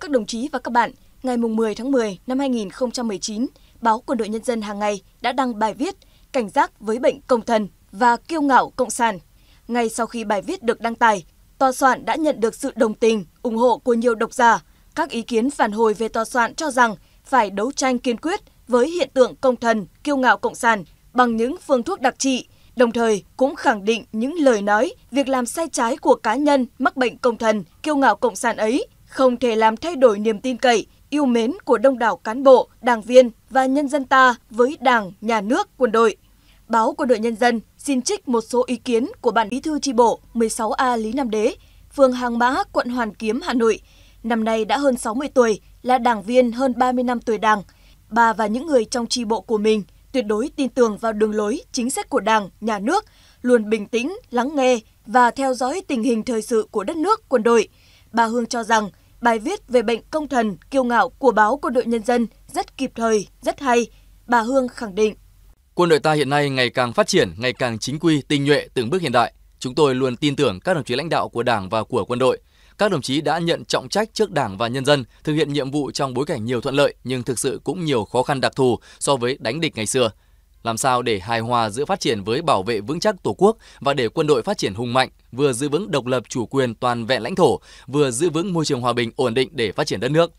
các đồng chí và các bạn, ngày 10 tháng 10 năm 2019, báo Quân đội Nhân dân hàng ngày đã đăng bài viết Cảnh giác với bệnh công thần và kiêu ngạo cộng sản. Ngay sau khi bài viết được đăng tải, tòa soạn đã nhận được sự đồng tình, ủng hộ của nhiều độc giả. Các ý kiến phản hồi về tòa soạn cho rằng phải đấu tranh kiên quyết với hiện tượng công thần, kiêu ngạo cộng sản bằng những phương thuốc đặc trị, đồng thời cũng khẳng định những lời nói, việc làm sai trái của cá nhân mắc bệnh công thần, kiêu ngạo cộng sản ấy không thể làm thay đổi niềm tin cậy, yêu mến của đông đảo cán bộ, đảng viên và nhân dân ta với Đảng, Nhà nước, quân đội. Báo Quân đội Nhân dân xin trích một số ý kiến của Ban Bí thư tri bộ 16A Lý Nam Đế, phường Hàng Mã, quận Hoàn Kiếm, Hà Nội. Năm nay đã hơn 60 tuổi, là đảng viên hơn 30 năm tuổi đảng. Bà và những người trong tri bộ của mình tuyệt đối tin tưởng vào đường lối, chính sách của Đảng, Nhà nước, luôn bình tĩnh, lắng nghe và theo dõi tình hình thời sự của đất nước, quân đội – bà Hương cho rằng bài viết về bệnh công thần kiêu ngạo của báo Quân đội Nhân dân rất kịp thời, rất hay. Bà Hương khẳng định. Quân đội ta hiện nay ngày càng phát triển, ngày càng chính quy, tinh nhuệ, từng bước hiện đại. Chúng tôi luôn tin tưởng các đồng chí lãnh đạo của Đảng và của quân đội. Các đồng chí đã nhận trọng trách trước Đảng và nhân dân, thực hiện nhiệm vụ trong bối cảnh nhiều thuận lợi nhưng thực sự cũng nhiều khó khăn đặc thù so với đánh địch ngày xưa. Làm sao để hài hòa giữa phát triển với bảo vệ vững chắc Tổ quốc và để quân đội phát triển hùng mạnh, vừa giữ vững độc lập chủ quyền toàn vẹn lãnh thổ, vừa giữ vững môi trường hòa bình ổn định để phát triển đất nước.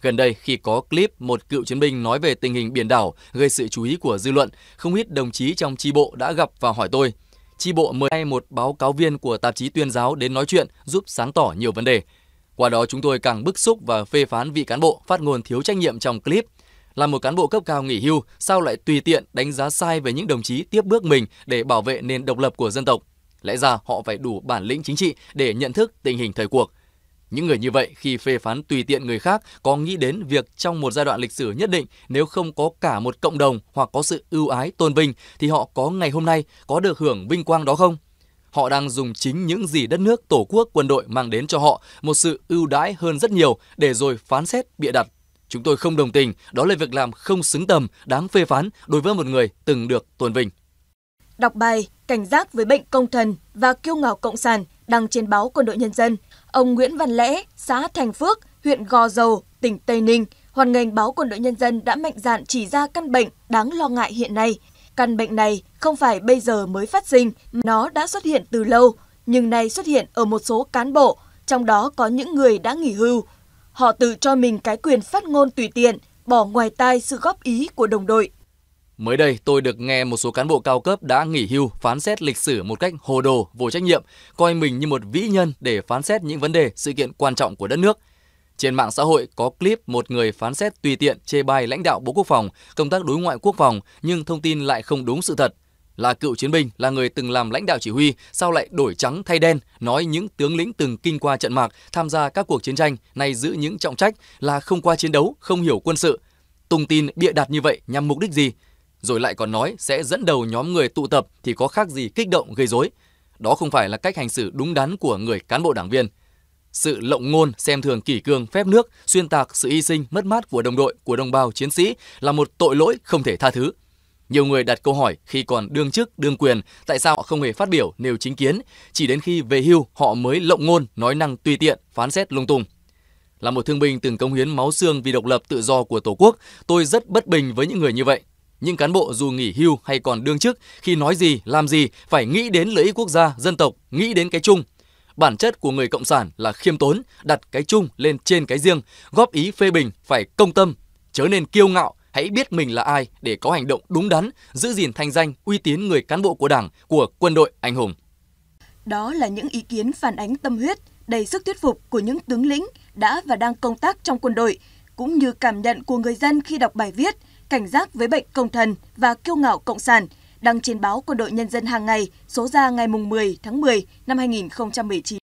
Gần đây, khi có clip một cựu chiến binh nói về tình hình biển đảo gây sự chú ý của dư luận, không ít đồng chí trong tri bộ đã gặp và hỏi tôi. Tri bộ mời một báo cáo viên của tạp chí tuyên giáo đến nói chuyện giúp sáng tỏ nhiều vấn đề. Qua đó chúng tôi càng bức xúc và phê phán vị cán bộ phát ngôn thiếu trách nhiệm trong clip. Là một cán bộ cấp cao nghỉ hưu, sao lại tùy tiện đánh giá sai về những đồng chí tiếp bước mình để bảo vệ nền độc lập của dân tộc. Lẽ ra họ phải đủ bản lĩnh chính trị để nhận thức tình hình thời cuộc. Những người như vậy khi phê phán tùy tiện người khác có nghĩ đến việc trong một giai đoạn lịch sử nhất định nếu không có cả một cộng đồng hoặc có sự ưu ái tôn vinh thì họ có ngày hôm nay có được hưởng vinh quang đó không? Họ đang dùng chính những gì đất nước, tổ quốc, quân đội mang đến cho họ một sự ưu đãi hơn rất nhiều để rồi phán xét bịa đặt. Chúng tôi không đồng tình, đó là việc làm không xứng tầm, đáng phê phán đối với một người từng được tôn vinh. Đọc bài cảnh giác với bệnh công thần và kiêu ngạo cộng sản đăng trên báo Quân đội Nhân dân. Ông Nguyễn Văn Lẽ, xã Thành Phước, huyện Gò Dầu, tỉnh Tây Ninh, hoàn ngành báo Quân đội Nhân dân đã mạnh dạn chỉ ra căn bệnh đáng lo ngại hiện nay. Căn bệnh này không phải bây giờ mới phát sinh, nó đã xuất hiện từ lâu, nhưng nay xuất hiện ở một số cán bộ, trong đó có những người đã nghỉ hưu. Họ tự cho mình cái quyền phát ngôn tùy tiện, bỏ ngoài tai sự góp ý của đồng đội. Mới đây, tôi được nghe một số cán bộ cao cấp đã nghỉ hưu phán xét lịch sử một cách hồ đồ, vô trách nhiệm, coi mình như một vĩ nhân để phán xét những vấn đề, sự kiện quan trọng của đất nước. Trên mạng xã hội có clip một người phán xét tùy tiện chê bai lãnh đạo Bộ Quốc phòng, công tác đối ngoại quốc phòng nhưng thông tin lại không đúng sự thật. Là cựu chiến binh, là người từng làm lãnh đạo chỉ huy, sao lại đổi trắng thay đen, nói những tướng lĩnh từng kinh qua trận mạc, tham gia các cuộc chiến tranh, nay giữ những trọng trách là không qua chiến đấu, không hiểu quân sự. Tung tin bịa đặt như vậy nhằm mục đích gì? rồi lại còn nói sẽ dẫn đầu nhóm người tụ tập thì có khác gì kích động gây rối. Đó không phải là cách hành xử đúng đắn của người cán bộ đảng viên. Sự lộng ngôn xem thường kỷ cương phép nước, xuyên tạc sự hy sinh mất mát của đồng đội, của đồng bào chiến sĩ là một tội lỗi không thể tha thứ. Nhiều người đặt câu hỏi khi còn đương chức, đương quyền, tại sao họ không hề phát biểu nêu chính kiến, chỉ đến khi về hưu họ mới lộng ngôn, nói năng tùy tiện, phán xét lung tung. Là một thương binh từng cống hiến máu xương vì độc lập tự do của Tổ quốc, tôi rất bất bình với những người như vậy những cán bộ dù nghỉ hưu hay còn đương chức khi nói gì, làm gì phải nghĩ đến lợi ích quốc gia, dân tộc, nghĩ đến cái chung. Bản chất của người cộng sản là khiêm tốn, đặt cái chung lên trên cái riêng, góp ý phê bình phải công tâm, chớ nên kiêu ngạo, hãy biết mình là ai để có hành động đúng đắn, giữ gìn thanh danh, uy tín người cán bộ của Đảng, của quân đội anh hùng. Đó là những ý kiến phản ánh tâm huyết, đầy sức thuyết phục của những tướng lĩnh đã và đang công tác trong quân đội, cũng như cảm nhận của người dân khi đọc bài viết – cảnh giác với bệnh công thần và kiêu ngạo cộng sản, đăng trên báo Quân đội Nhân dân hàng ngày số ra ngày 10 tháng 10 năm 2019.